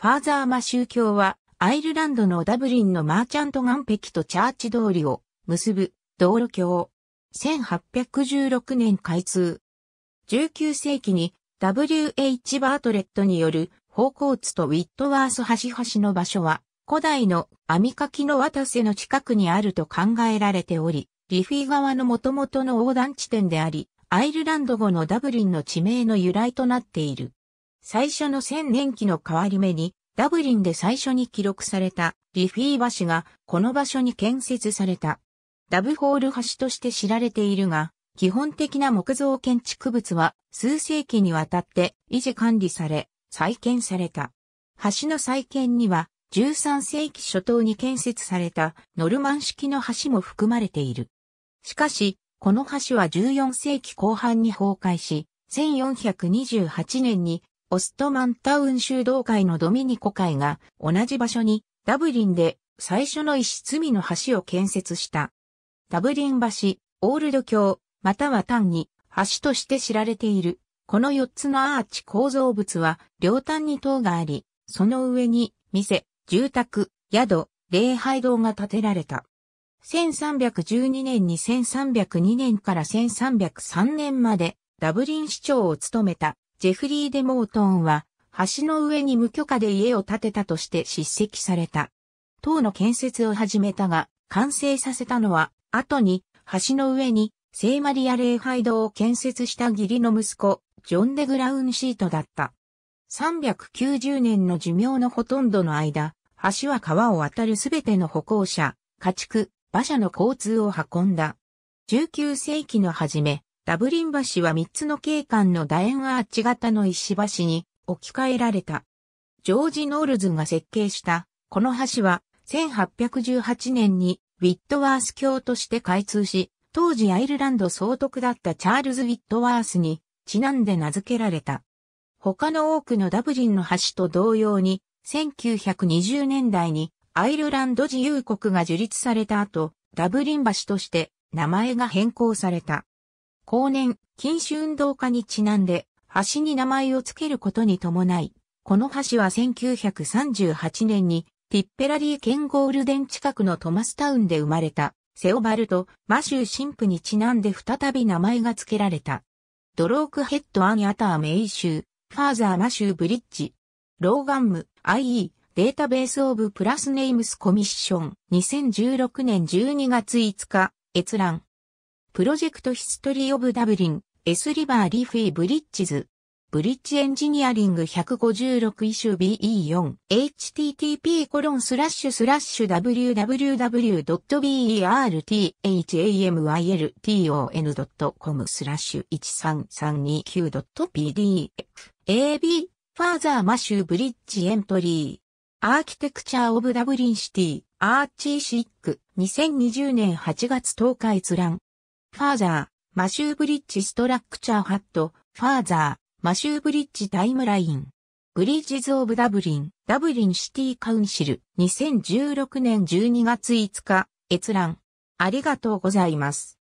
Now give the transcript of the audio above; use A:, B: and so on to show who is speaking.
A: ファーザーマ宗教は、アイルランドのダブリンのマーチャント岸壁とチャーチ通りを結ぶ道路橋。1816年開通。19世紀に W.H. バートレットによる方向津とウィットワース橋橋の場所は古代の網かきの渡瀬の近くにあると考えられており、リフィー川の元々の横断地点であり、アイルランド語のダブリンの地名の由来となっている。最初の千年期の変わり目にダブリンで最初に記録されたリフィー橋がこの場所に建設された。ダブホール橋として知られているが、基本的な木造建築物は数世紀にわたって維持管理され、再建された。橋の再建には13世紀初頭に建設されたノルマン式の橋も含まれている。しかし、この橋は14世紀後半に崩壊し、1428年にオストマンタウン修道会のドミニコ会が同じ場所にダブリンで最初の石積みの橋を建設した。ダブリン橋、オールド橋、または単に橋として知られている。この4つのアーチ構造物は両端に塔があり、その上に店、住宅、宿、礼拝堂が建てられた。1312年に1302年から1303年までダブリン市長を務めたジェフリー・デ・モートーンは、橋の上に無許可で家を建てたとして叱責された。塔の建設を始めたが、完成させたのは、後に、橋の上に、聖マリア礼拝堂を建設した義理の息子、ジョン・デ・グラウンシートだった。390年の寿命のほとんどの間、橋は川を渡るすべての歩行者、家畜、馬車の交通を運んだ。19世紀の初め、ダブリン橋は3つの景観の楕円アーチ型の石橋に置き換えられた。ジョージ・ノールズが設計したこの橋は1818年にウィットワース橋として開通し、当時アイルランド総督だったチャールズ・ウィットワースにちなんで名付けられた。他の多くのダブリンの橋と同様に、1920年代にアイルランド自由国が樹立された後、ダブリン橋として名前が変更された。後年、禁止運動家にちなんで、橋に名前を付けることに伴い、この橋は1938年に、ティッペラリー県ゴールデン近くのトマスタウンで生まれた、セオバルト・マシュー神父にちなんで再び名前が付けられた。ドロークヘッド・アン・アター・メイシュー、ファーザー・マシュー・ブリッジ、ローガンム、IE、データベース・オブ・プラス・ネイムス・コミッション、2016年12月5日、閲覧。プロジェクトヒストリー・オブ・ダブリン、エスリバー・リフィー・ブリッジズ、ブリッジエンジニアリング156イシュ BE4、http コロンスラッシュスラッシュ www.berthamilton.com スラッシュ 13329.pdf AB ファーザーマシューブリッジエントリーアーキテクチャーオブダブリンシティアーチーシック2020年8月10日閲覧ファーザー、マシューブリッジストラクチャーハット、ファーザー、マシューブリッジタイムライン。ブリッジズ・オブ・ダブリン、ダブリンシティ・カウンシル、2016年12月5日、閲覧。ありがとうございます。